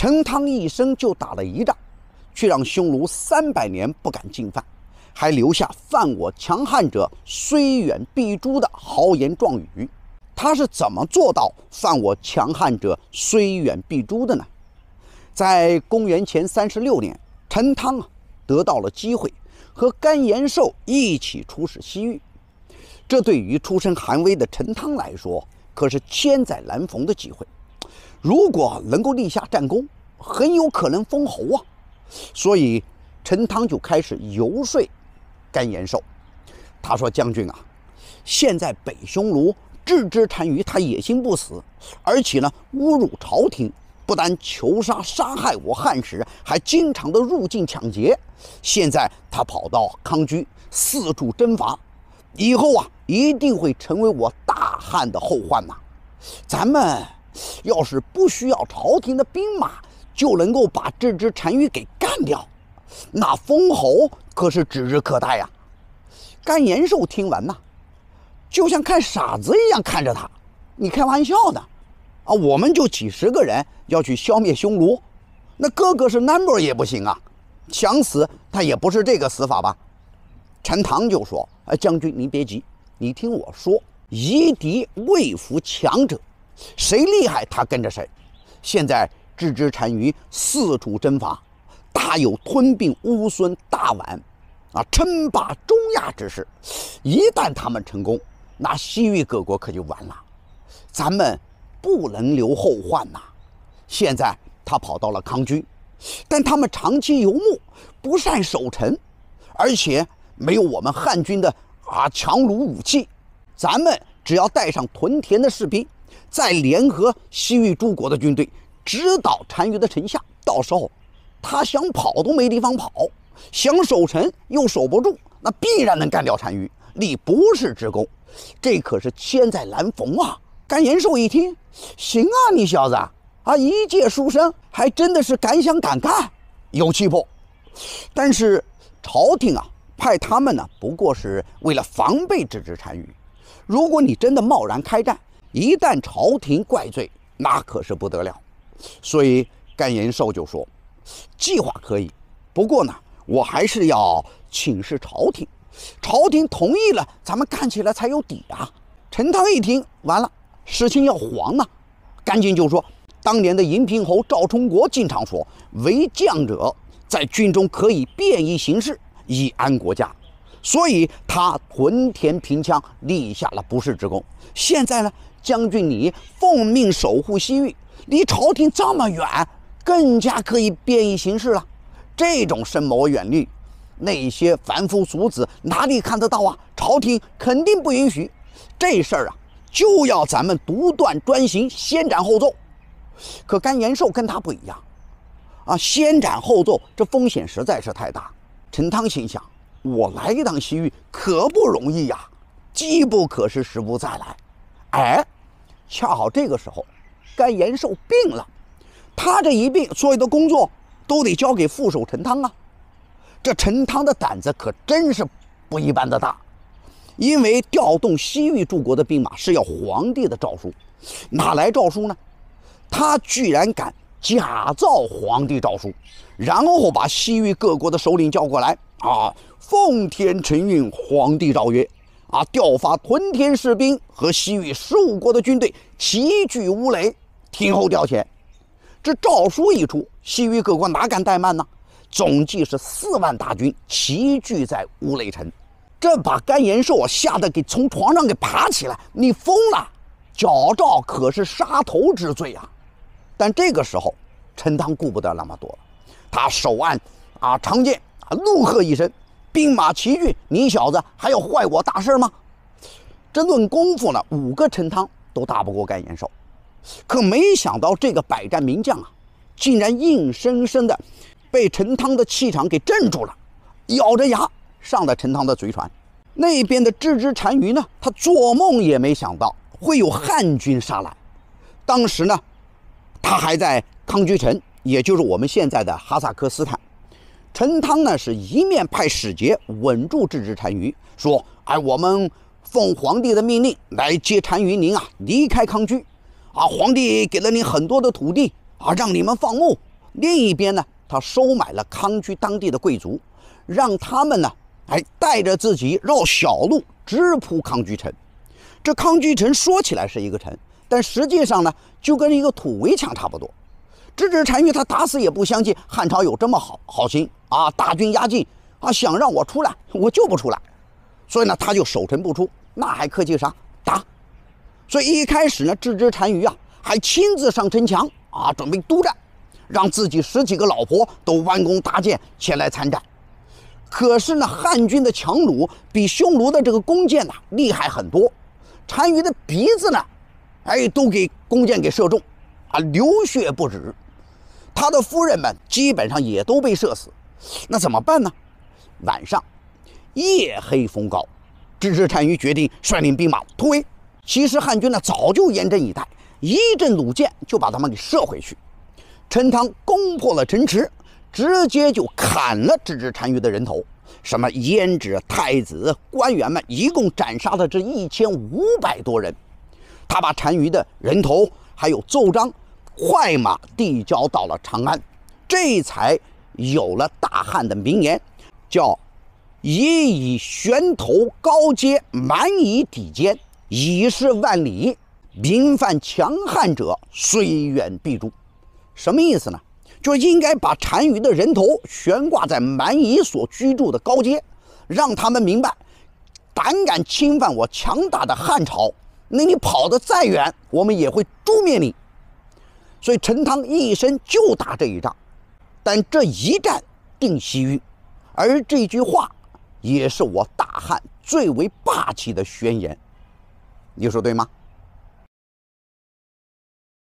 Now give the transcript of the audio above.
陈汤一生就打了一仗，却让匈奴三百年不敢进犯，还留下“犯我强汉者，虽远必诛”的豪言壮语。他是怎么做到“犯我强汉者，虽远必诛”的呢？在公元前三十六年，陈汤啊得到了机会，和甘延寿一起出使西域。这对于出身寒微的陈汤来说，可是千载难逢的机会。如果能够立下战功，很有可能封侯啊！所以陈汤就开始游说甘延寿。他说：“将军啊，现在北匈奴置之单于他野心不死，而且呢侮辱朝廷，不但求杀杀害我汉使，还经常的入境抢劫。现在他跑到康居四处征伐，以后啊一定会成为我大汉的后患呐！咱们。”要是不需要朝廷的兵马就能够把这只单于给干掉，那封侯可是指日可待呀！甘延寿听完呐，就像看傻子一样看着他，你开玩笑呢？啊，我们就几十个人要去消灭匈奴，那哥哥是 number 也不行啊！想死他也不是这个死法吧？陈塘就说：“哎，将军您别急，你听我说，夷狄未服，强者。”谁厉害，他跟着谁。现在置之单于四处征伐，大有吞并乌孙、大宛，啊，称霸中亚之势。一旦他们成功，那西域各国可就完了。咱们不能留后患呐。现在他跑到了康居，但他们长期游牧，不善守城，而且没有我们汉军的啊强弩武器。咱们只要带上屯田的士兵。再联合西域诸国的军队，直捣单于的城下。到时候，他想跑都没地方跑，想守城又守不住，那必然能干掉单于，立不世之功。这可是千载难逢啊！甘延寿一听，行啊，你小子啊，一介书生，还真的是敢想敢干，有气魄。但是，朝廷啊，派他们呢，不过是为了防备这只单于。如果你真的贸然开战，一旦朝廷怪罪，那可是不得了。所以甘延寿就说：“计划可以，不过呢，我还是要请示朝廷。朝廷同意了，咱们干起来才有底啊。”陈汤一听，完了，事情要黄了，赶紧就说：“当年的银平侯赵充国经常说，为将者在军中可以便宜行事，以安国家。所以他屯田平羌，立下了不世之功。现在呢？”将军，你奉命守护西域，离朝廷这么远，更加可以便宜行事了。这种深谋远虑，那些凡夫俗子哪里看得到啊？朝廷肯定不允许。这事儿啊，就要咱们独断专行，先斩后奏。可甘延寿跟他不一样，啊，先斩后奏这风险实在是太大。陈汤心想：我来一趟西域可不容易呀，机不可失，时不再来。哎，恰好这个时候，甘延寿病了，他这一病，所有的工作都得交给副手陈汤啊。这陈汤的胆子可真是不一般的大，因为调动西域诸国的兵马是要皇帝的诏书，哪来诏书呢？他居然敢假造皇帝诏书，然后把西域各国的首领叫过来啊，奉天承运，皇帝诏曰。啊！调发屯田士兵和西域十五国的军队齐聚乌雷，听候调遣。这诏书一出，西域各国哪敢怠慢呢？总计是四万大军齐聚在乌雷城，这把甘延寿吓得给从床上给爬起来。你疯了！矫诏可是杀头之罪啊！但这个时候，陈汤顾不得那么多了，他手按啊长剑，啊怒喝一声。兵马齐聚，你小子还要坏我大事吗？这论功夫呢，五个陈汤都打不过盖延寿，可没想到这个百战名将啊，竟然硬生生的被陈汤的气场给镇住了，咬着牙上了陈汤的贼船。那边的郅支单于呢，他做梦也没想到会有汉军杀来，当时呢，他还在康居城，也就是我们现在的哈萨克斯坦。陈汤呢，是一面派使节稳住这只单于，说：“哎，我们奉皇帝的命令来接单于您啊，离开康居。”啊，皇帝给了你很多的土地啊，让你们放牧。另一边呢，他收买了康居当地的贵族，让他们呢，哎，带着自己绕小路直扑康居城。这康居城说起来是一个城，但实际上呢，就跟一个土围墙差不多。郅支单于他打死也不相信汉朝有这么好好心啊！大军压境啊，想让我出来，我就不出来。所以呢，他就守城不出，那还客气啥？打！所以一开始呢，这只单于啊，还亲自上城墙啊，准备督战，让自己十几个老婆都弯弓搭箭前来参战。可是呢，汉军的强弩比匈奴的这个弓箭呐厉害很多，单于的鼻子呢，哎，都给弓箭给射中，啊，流血不止。他的夫人们基本上也都被射死，那怎么办呢？晚上，夜黑风高，支芝单于决定率领兵马突围。其实汉军呢早就严阵以待，一阵弩箭就把他们给射回去。陈汤攻破了陈池，直接就砍了这只单于的人头。什么胭脂太子官员们一共斩杀了这一千五百多人，他把单于的人头还有奏章。快马递交到了长安，这才有了大汉的名言，叫“以以悬头高阶，蛮夷抵肩，以示万里，民犯强汉者，虽远必诛。”什么意思呢？就应该把单于的人头悬挂在蛮夷所居住的高阶，让他们明白，胆敢侵犯我强大的汉朝，那你跑得再远，我们也会诛灭你。所以陈汤一生就打这一仗，但这一战定西域，而这句话也是我大汉最为霸气的宣言，你说对吗？